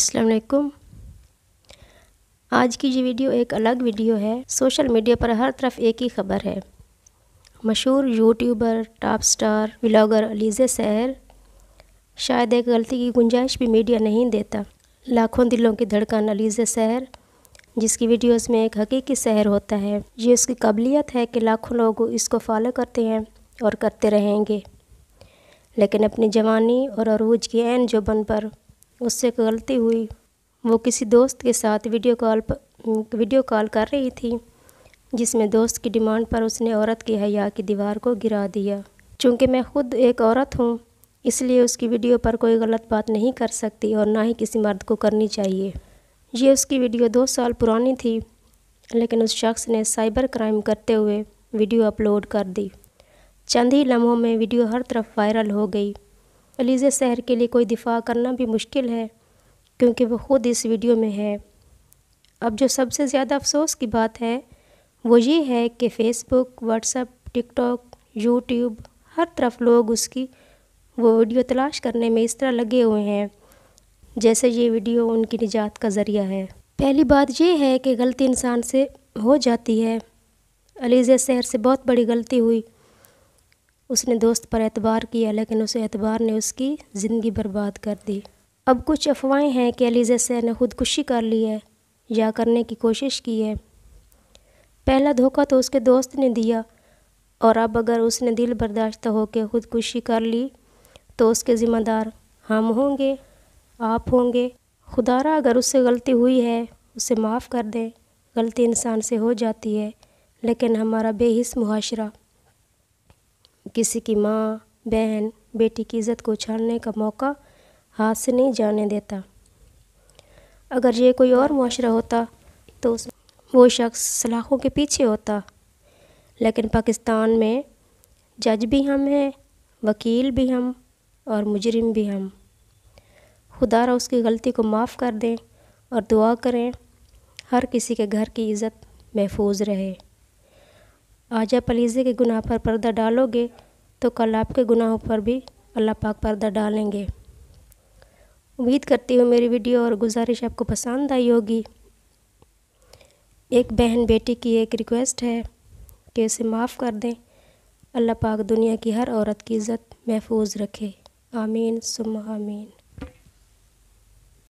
अस्सलाम वालेकुम आज की ये वीडियो एक अलग वीडियो है सोशल मीडिया पर हर तरफ एक ही खबर है मशहूर YouTuber top star vlogger Aliza Sehar शायद एक गलती की गुंजाइश भी मीडिया नहीं देता लाखों दिलों की धड़कन अलीज़े सहर जिसकी वीडियोस में एक हकीकी सहर होता है ये उसकी काबिलियत है कि लाखों लोग इसको फॉलो करते हैं और करते रहेंगे लेकिन अपनी जवानी और अरूज के एन जोबन पर उससे एक गलती हुई वो किसी दोस्त के साथ वीडियो कॉल पर वीडियो कॉल कर रही थी जिसमें दोस्त की डिमांड पर उसने औरत की हया की दीवार को गिरा दिया चूँकि मैं खुद एक औरत हूँ इसलिए उसकी वीडियो पर कोई गलत बात नहीं कर सकती और ना ही किसी मर्द को करनी चाहिए ये उसकी वीडियो दो साल पुरानी थी लेकिन उस शख्स ने साइबर क्राइम करते हुए वीडियो अपलोड कर दी चंद ही लम्हों में वीडियो हर तरफ वायरल हो गई अलीज़े शहर के लिए कोई दिफा करना भी मुश्किल है क्योंकि वह ख़ुद इस वीडियो में है अब जो सबसे ज़्यादा अफसोस की बात है वो ये है कि फ़ेसबुक व्हाट्सअप टिकटॉक यूट्यूब हर तरफ लोग उसकी वो वीडियो तलाश करने में इस तरह लगे हुए हैं जैसे ये वीडियो उनकी निजात का ज़रिया है पहली बात यह है कि गलती इंसान से हो जाती है अलीज़े शहर से बहुत बड़ी गलती हुई उसने दोस्त पर एतबार किया लेकिन उस एतबार ने उसकी ज़िंदगी बर्बाद कर दी अब कुछ अफवाहें हैं कि अली जैसे ने खुदकुशी कर ली है या करने की कोशिश की है पहला धोखा तो उसके दोस्त ने दिया और अब अगर उसने दिल बर्दाश्त होकर खुदकुशी कर ली तो उसके ज़िम्मेदार हम होंगे आप होंगे खुदारा अगर उससे गलती हुई है उसे माफ़ कर दें गलती इंसान से हो जाती है लेकिन हमारा बेहिस मुहाशरा किसी की माँ बहन बेटी की इज़्ज़त को उछालने का मौका हाथ से नहीं जाने देता अगर ये कोई और माशरा होता तो उस वो शख्स सलाखों के पीछे होता लेकिन पाकिस्तान में जज भी हम हैं वकील भी हम और मुजरिम भी हम खुदारा उसकी गलती को माफ़ कर दें और दुआ करें हर किसी के घर की इज़्ज़त महफूज रहे आज आप अलीज़े के गुनाह पर पर्दा डालोगे तो कल आपके गुनाहों पर भी अल्लाह पाक पर्दा डालेंगे उम्मीद करती हूँ मेरी वीडियो और गुजारिश आपको पसंद आई होगी एक बहन बेटी की एक रिक्वेस्ट है कि उसे माफ़ कर दें अल्लाह पाक दुनिया की हर औरत की इज़्ज़त महफूज रखे आमीन सुम आमीन